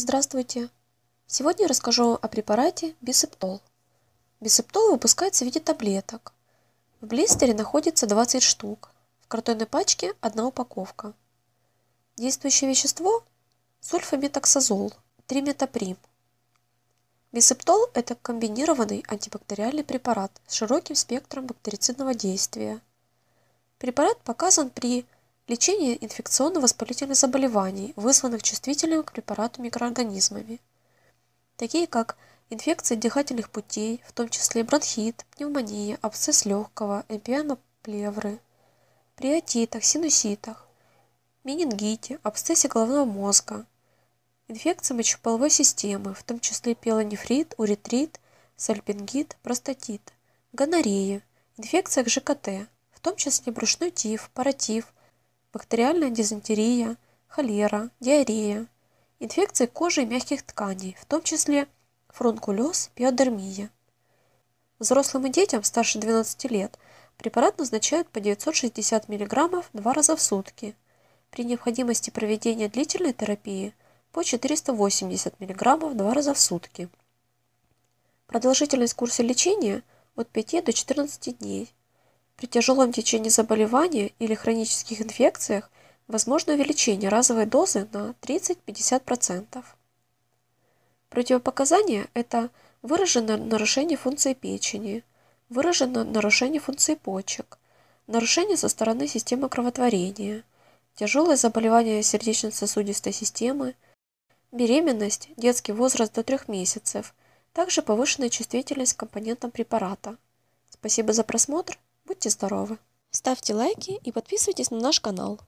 Здравствуйте! Сегодня я расскажу о препарате бисептол. Бисептол выпускается в виде таблеток. В блистере находится 20 штук. В картонной пачке одна упаковка. Действующее вещество – сульфаметоксазол, триметоприм. Бисептол – это комбинированный антибактериальный препарат с широким спектром бактерицидного действия. Препарат показан при лечение инфекционно-воспалительных заболеваний, вызванных чувствительными к препарату микроорганизмами, такие как инфекции дыхательных путей, в том числе бронхит, пневмония, абсцесс легкого, эмпиана плевры, при отитах, синуситах, менингите, абсцессе головного мозга, инфекции мочеполовой системы, в том числе пелонефрит, уретрит, сальпингит, простатит, гонорея, инфекциях ЖКТ, в том числе брюшной тиф, паратиф, бактериальная дизентерия, холера, диарея, инфекции кожи и мягких тканей, в том числе фрункулез, пиодермия. Взрослым и детям старше 12 лет препарат назначают по 960 мг два раза в сутки. При необходимости проведения длительной терапии по 480 мг два раза в сутки. Продолжительность курса лечения от 5 до 14 дней при тяжелом течении заболевания или хронических инфекциях возможно увеличение разовой дозы на 30-50%. Противопоказания – это выраженное нарушение функции печени, выраженное нарушение функции почек, нарушение со стороны системы кровотворения, тяжелые заболевания сердечно-сосудистой системы, беременность, детский возраст до 3 месяцев, также повышенная чувствительность к компонентам препарата. Спасибо за просмотр будьте здоровы, ставьте лайки и подписывайтесь на наш канал.